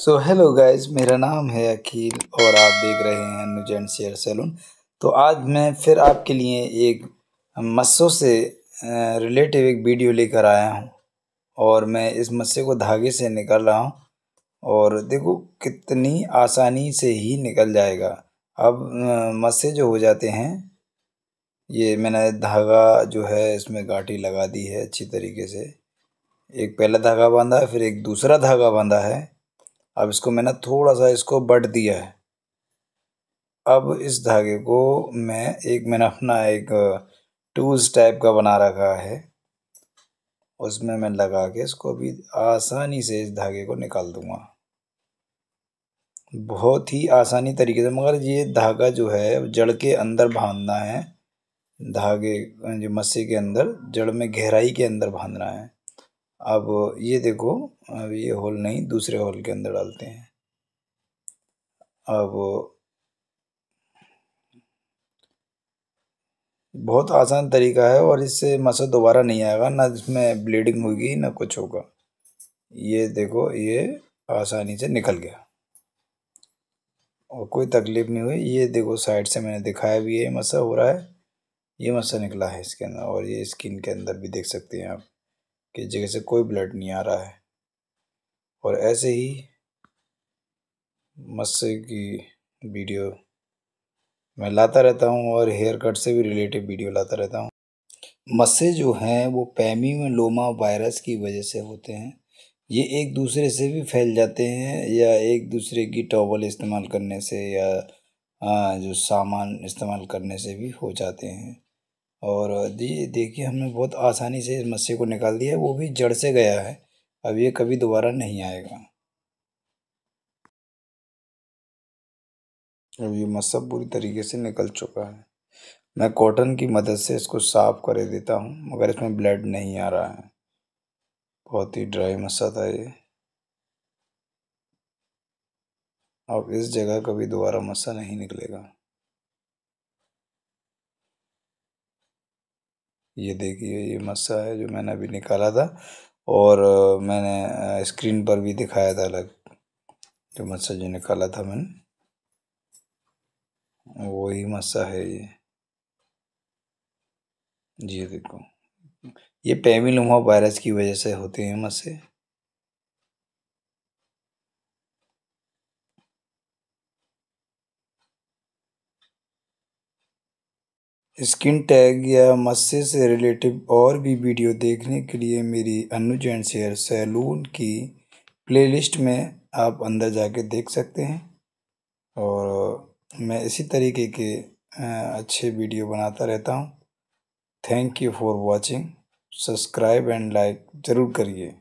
so hello guys मेरा नाम है अकील और आप देख रहे हैं नुजैन एंड शेयर सैलून तो आज मैं फिर आपके लिए एक मस्सों से रिलेटिव एक वीडियो लेकर आया हूँ और मैं इस मस्से को धागे से निकल रहा हूँ और देखो कितनी आसानी से ही निकल जाएगा अब मस्से जो हो जाते हैं ये मैंने धागा जो है इसमें गाठी लगा दी है अच्छी तरीके से एक पहला धागा बांधा है फिर एक दूसरा धागा बांधा है अब इसको मैंने थोड़ा सा इसको बट दिया है अब इस धागे को मैं एक मैंने अपना एक टूल्स टाइप का बना रखा है उसमें मैं लगा के इसको भी आसानी से इस धागे को निकाल दूंगा बहुत ही आसानी तरीके से मगर ये धागा जो है जड़ के अंदर बांधना है धागे जो मस्से के अंदर जड़ में गहराई के अंदर बांधना है अब ये देखो अब ये होल नहीं दूसरे होल के अंदर डालते हैं अब बहुत आसान तरीका है और इससे मसा दोबारा नहीं आएगा ना इसमें ब्लीडिंग होगी ना कुछ होगा ये देखो ये आसानी से निकल गया और कोई तकलीफ नहीं हुई ये देखो साइड से मैंने दिखाया भी है मसा हो रहा है ये मसा निकला है इसके अंदर और ये स्किन के अंदर भी देख सकते हैं आप कि जगह से कोई ब्लड नहीं आ रहा है और ऐसे ही मस्से की वीडियो मैं लाता रहता हूँ और हेयर कट से भी रिलेटेड वीडियो लाता रहता हूँ मस्से जो हैं वो पैमी में लोमा वायरस की वजह से होते हैं ये एक दूसरे से भी फैल जाते हैं या एक दूसरे की टॉवल इस्तेमाल करने से या हाँ, जो सामान इस्तेमाल करने से भी हो जाते हैं और दी देखिए हमने बहुत आसानी से इस मच्छी को निकाल दिया है वो भी जड़ से गया है अब ये कभी दोबारा नहीं आएगा अब ये मस्सा पूरी तरीके से निकल चुका है मैं कॉटन की मदद से इसको साफ़ कर देता हूँ मगर इसमें ब्लड नहीं आ रहा है बहुत ही ड्राई मस्सा था ये अब इस जगह कभी दोबारा मस्सा नहीं निकलेगा ये देखिए ये मस्सा है जो मैंने अभी निकाला था और मैंने स्क्रीन पर भी दिखाया था अलग जो मस्सा जो निकाला था मैंने वही मस्सा है ये जी देखो ये पेमिलुमा वायरस की वजह से होते हैं मस्से स्किन टैग या मस्से से रिलेटिव और भी वीडियो देखने के लिए मेरी अनुज एंड शेयर सैलून की प्लेलिस्ट में आप अंदर जाके देख सकते हैं और मैं इसी तरीके के अच्छे वीडियो बनाता रहता हूँ thank you for watching subscribe and like ज़रूर करिए